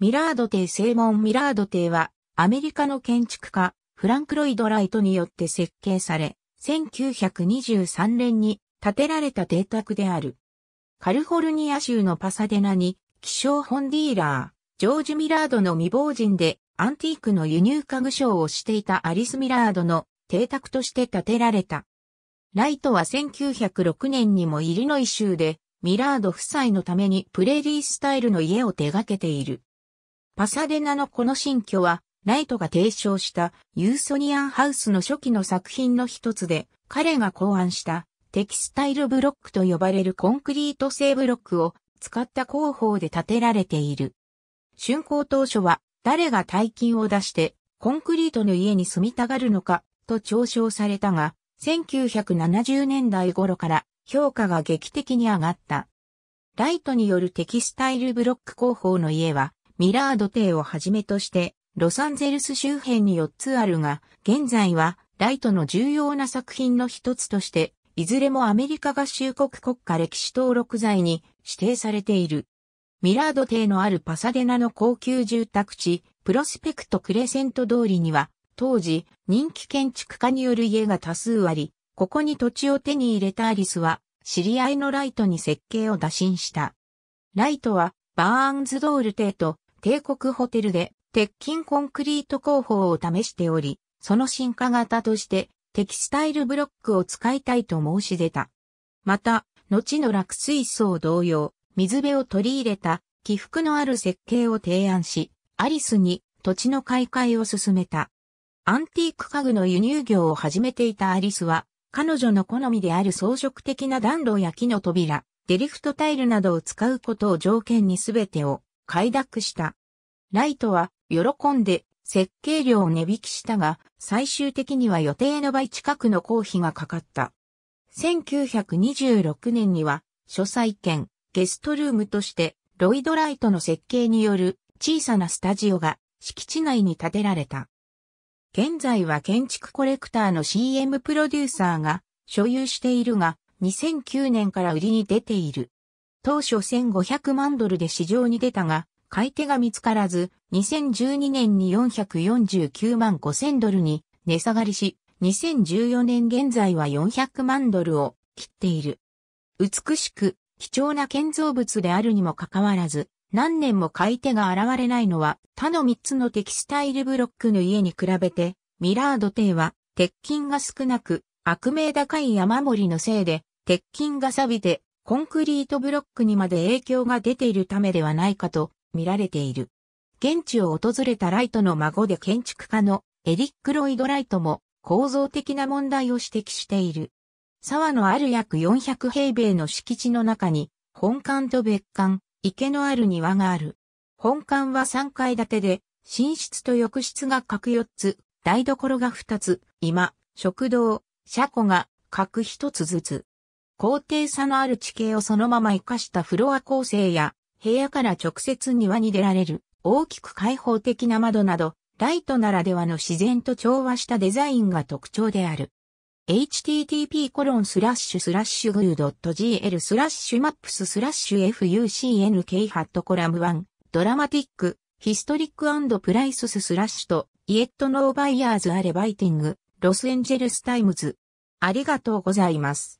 ミラード邸正門ミラード邸は、アメリカの建築家、フランク・ロイド・ライトによって設計され、1923年に建てられた邸宅である。カルフォルニア州のパサデナに、気象本ディーラー、ジョージ・ミラードの未亡人で、アンティークの輸入家具商をしていたアリス・ミラードの邸宅として建てられた。ライトは1906年にもイリノイ州で、ミラード夫妻のためにプレーリースタイルの家を手掛けている。パサデナのこの新居は、ライトが提唱したユーソニアンハウスの初期の作品の一つで、彼が考案したテキスタイルブロックと呼ばれるコンクリート製ブロックを使った工法で建てられている。竣工当初は誰が大金を出してコンクリートの家に住みたがるのかと嘲笑されたが、1970年代頃から評価が劇的に上がった。ライトによるテキスタイルブロック工法の家はミラード邸をはじめとして、ロサンゼルス周辺に4つあるが、現在はライトの重要な作品の一つとして、いずれもアメリカ合衆国国家歴史登録財に指定されている。ミラード邸のあるパサデナの高級住宅地、プロスペクトクレセント通りには、当時、人気建築家による家が多数あり、ここに土地を手に入れたアリスは、知り合いのライトに設計を打診した。ライトは、バーンズドール邸と帝国ホテルで鉄筋コンクリート工法を試しており、その進化型としてテキスタイルブロックを使いたいと申し出た。また、後の落水槽同様、水辺を取り入れた起伏のある設計を提案し、アリスに土地の買い替えを進めた。アンティーク家具の輸入業を始めていたアリスは、彼女の好みである装飾的な暖炉や木の扉、デリフトタイルなどを使うことを条件に全てを快諾した。ライトは喜んで設計料を値引きしたが、最終的には予定の倍近くの公費がかかった。1926年には、書斎兼ゲストルームとして、ロイド・ライトの設計による小さなスタジオが敷地内に建てられた。現在は建築コレクターの CM プロデューサーが所有しているが、2009年から売りに出ている。当初1500万ドルで市場に出たが、買い手が見つからず、2012年に449万5000ドルに値下がりし、2014年現在は400万ドルを切っている。美しく、貴重な建造物であるにもかかわらず、何年も買い手が現れないのは、他の3つのテキスタイルブロックの家に比べて、ミラード邸は、鉄筋が少なく、悪名高い山盛りのせいで、鉄筋が錆びて、コンクリートブロックにまで影響が出ているためではないかと見られている。現地を訪れたライトの孫で建築家のエリック・ロイド・ライトも構造的な問題を指摘している。沢のある約400平米の敷地の中に本館と別館、池のある庭がある。本館は3階建てで、寝室と浴室が各4つ、台所が2つ、今、食堂、車庫が各1つずつ。高低差のある地形をそのまま生かしたフロア構成や、部屋から直接庭に出られる、大きく開放的な窓など、ライトならではの自然と調和したデザインが特徴である。http コロンスラッシュスラッシュグー .gl スラッシュマップススラッシュ fucnk ハットコラム1ドラマティックヒストリックプライスススラッシュとイエットノーバイヤーズアレバイティングロスエンジェルスタイムズありがとうございます。